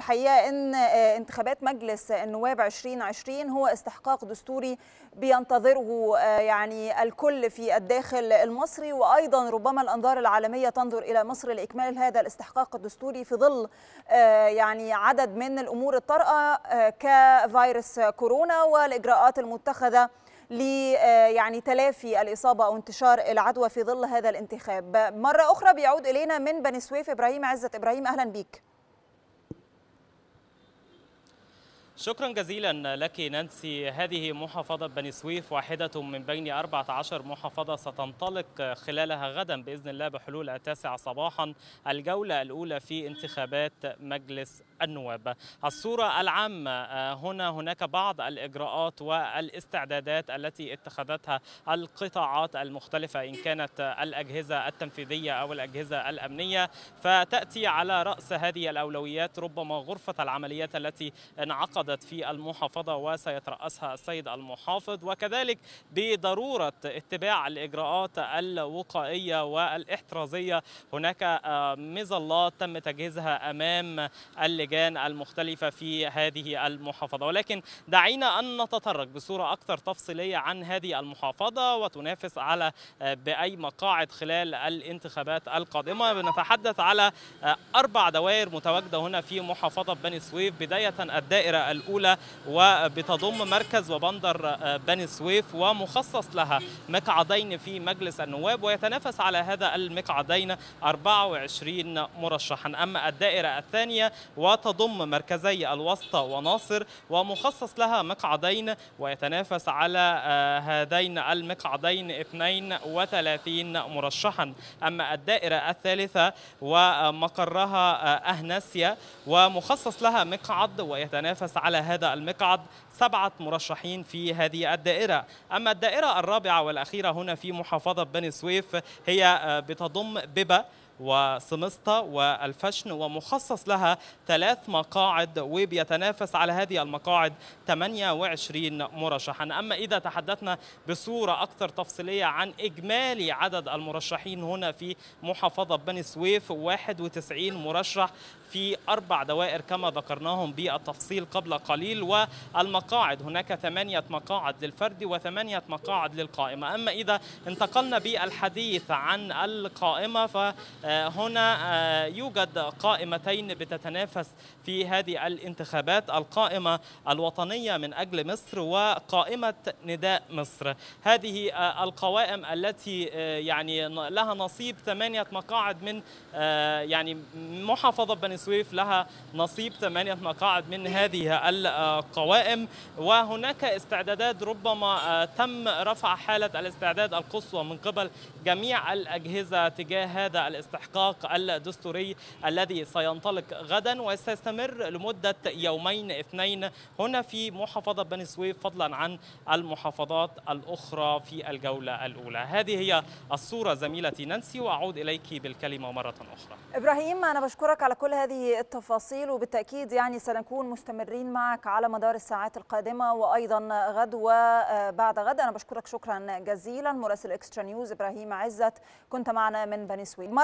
الحقيقه ان آه، انتخابات مجلس النواب 2020 هو استحقاق دستوري بينتظره آه، يعني الكل في الداخل المصري وايضا ربما الانظار العالميه تنظر الى مصر لاكمال هذا الاستحقاق الدستوري في ظل آه، يعني عدد من الامور الطارئه كفيروس كورونا والاجراءات المتخذه ل يعني تلافي الاصابه او انتشار العدوى في ظل هذا الانتخاب. مره اخرى بيعود الينا من بني سويف ابراهيم عزت ابراهيم اهلا بيك. شكرا جزيلا لك نانسي هذه محافظة بني سويف واحدة من بين 14 محافظة ستنطلق خلالها غدا بإذن الله بحلول التاسعة صباحا الجولة الأولى في انتخابات مجلس النواب الصورة العامة آه، هنا هناك بعض الإجراءات والاستعدادات التي اتخذتها القطاعات المختلفة إن كانت الأجهزة التنفيذية أو الأجهزة الأمنية فتأتي على رأس هذه الأولويات ربما غرفة العمليات التي انعقد عقدت في المحافظة وسيترأسها السيد المحافظ وكذلك بضرورة اتباع الإجراءات الوقائية والاحترازية هناك آه، مظلات تم تجهيزها أمام اللجان المختلفة في هذه المحافظة ولكن دعينا أن نتطرق بصورة أكثر تفصيلية عن هذه المحافظة وتنافس على آه، بأي مقاعد خلال الانتخابات القادمة بنتحدث على آه، أربع دوائر متواجدة هنا في محافظة بني سويف بداية الدائرة الأولى وبتضم مركز وبندر آه، بني سويف ومخصص لها مقعدين في مجلس النواب ويتنافس على هذا المقعدين 24 مرشحا أما الدائرة الثانية وتضم مركزي الوسطى وناصر ومخصص لها مقعدين ويتنافس على آه، هذين المقعدين 32 مرشحا أما الدائرة الثالثة ومقرها آه، أهناسيا ومخصص لها مقعد ويتنافس على هذا المقعد سبعة مرشحين في هذه الدائرة أما الدائرة الرابعة والأخيرة هنا في محافظة بني سويف هي آه، بتضم ببا وسمسطة والفشن ومخصص لها ثلاث مقاعد وبيتنافس على هذه المقاعد 28 مرشحا أما إذا تحدثنا بصورة أكثر تفصيلية عن إجمالي عدد المرشحين هنا في محافظة بني سويف 91 مرشح في أربع دوائر كما ذكرناهم بالتفصيل قبل قليل والمقاعد هناك ثمانية مقاعد للفرد وثمانية مقاعد للقائمة أما إذا انتقلنا بالحديث عن القائمة ف آه، هنا آه، يوجد قائمتين بتتنافس في هذه الانتخابات القائمة الوطنية من أجل مصر وقائمة نداء مصر هذه آه، القوائم التي يعني لها نصيب ثمانية مقاعد من يعني محافظة بني سويف لها نصيب ثمانية مقاعد من هذه القوائم وهناك استعدادات ربما تم رفع حالة الاستعداد القصوى من قبل جميع الأجهزة تجاه هذا الاستعداد الاستحقاق الدستوري الذي سينطلق غدا وسيستمر لمدة يومين اثنين هنا في محافظة بني سويف فضلا عن المحافظات الأخرى في الجولة الأولى هذه هي الصورة زميلتي نانسي وأعود إليك بالكلمة مرة أخرى إبراهيم أنا بشكرك على كل هذه التفاصيل وبالتأكيد يعني سنكون مستمرين معك على مدار الساعات القادمة وأيضا غد وبعد آه، غد أنا بشكرك شكرا جزيلا مراسل إكسترا نيوز إبراهيم عزت كنت معنا من بني سويف